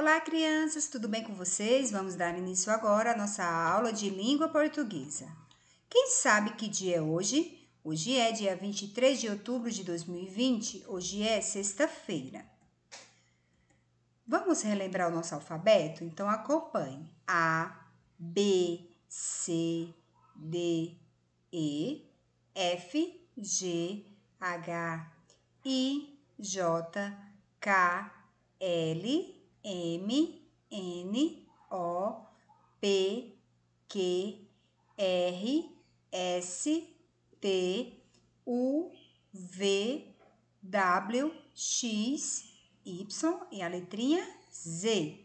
Olá, crianças, tudo bem com vocês? Vamos dar início agora à nossa aula de língua portuguesa. Quem sabe que dia é hoje? Hoje é dia 23 de outubro de 2020, hoje é sexta-feira. Vamos relembrar o nosso alfabeto? Então acompanhe: A, B, C, D, E, F, G, H, I, J, K, L, M, N, O, P, Q, R, S, T, U, V, W, X, Y e a letrinha Z.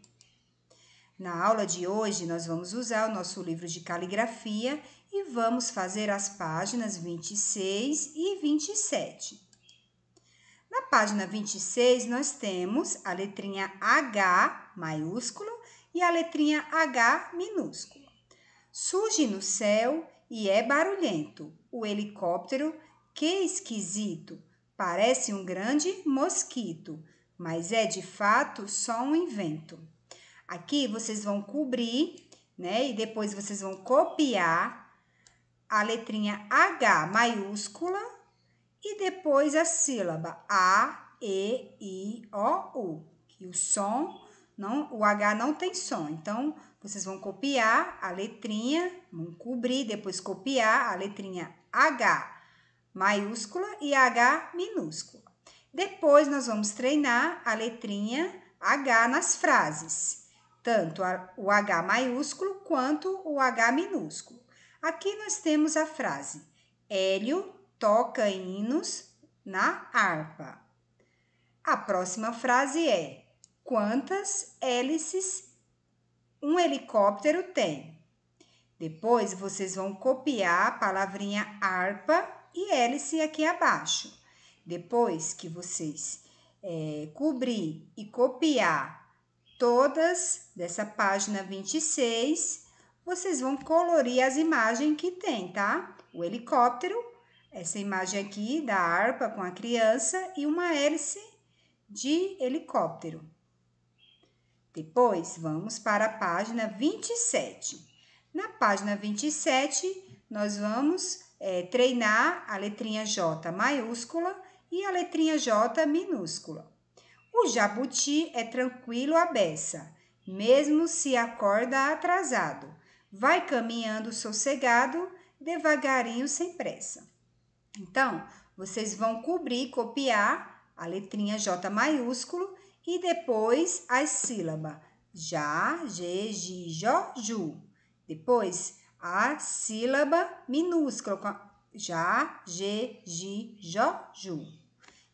Na aula de hoje, nós vamos usar o nosso livro de caligrafia e vamos fazer as páginas 26 e 27 página 26, nós temos a letrinha H maiúsculo e a letrinha H minúsculo. Surge no céu e é barulhento. O helicóptero, que esquisito! Parece um grande mosquito, mas é de fato só um invento. Aqui vocês vão cobrir, né? E depois vocês vão copiar a letrinha H maiúscula e depois a sílaba A, E, I, O, U. Que o som, não, o H não tem som. Então, vocês vão copiar a letrinha, vão cobrir, depois copiar a letrinha H maiúscula e H minúscula. Depois, nós vamos treinar a letrinha H nas frases, tanto o H maiúsculo quanto o H minúsculo. Aqui nós temos a frase: Hélio toca hinos na harpa. A próxima frase é: Quantas hélices um helicóptero tem? Depois vocês vão copiar a palavrinha harpa e hélice aqui abaixo. Depois que vocês é, cobrir e copiar todas dessa página 26, vocês vão colorir as imagens que tem, tá? O helicóptero essa imagem aqui da harpa com a criança e uma hélice de helicóptero. Depois, vamos para a página 27. Na página 27, nós vamos é, treinar a letrinha J maiúscula e a letrinha J minúscula. O jabuti é tranquilo à beça, mesmo se acorda atrasado. Vai caminhando sossegado, devagarinho sem pressa. Então, vocês vão cobrir, copiar a letrinha J maiúsculo e depois a sílaba já, G, G, jo, Ju. Depois, a sílaba minúscula, já, G, G, jo, Ju.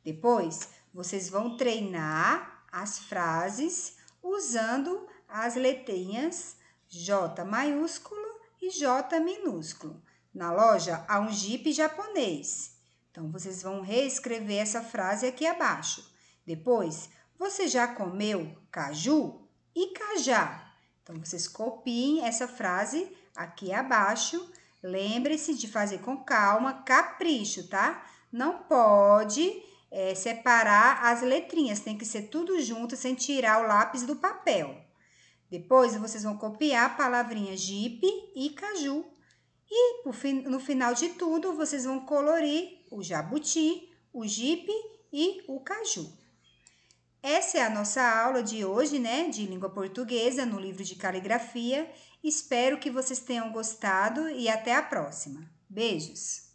Depois, vocês vão treinar as frases usando as letrinhas J maiúsculo e J minúsculo. Na loja há um Jeep japonês. Então vocês vão reescrever essa frase aqui abaixo. Depois, você já comeu caju e cajá? Então vocês copiem essa frase aqui abaixo. Lembre-se de fazer com calma, capricho, tá? Não pode é, separar as letrinhas, tem que ser tudo junto sem tirar o lápis do papel. Depois vocês vão copiar a palavrinha jipe e caju. E no final de tudo, vocês vão colorir o jabuti, o jipe e o caju. Essa é a nossa aula de hoje, né, de língua portuguesa no livro de caligrafia. Espero que vocês tenham gostado e até a próxima. Beijos!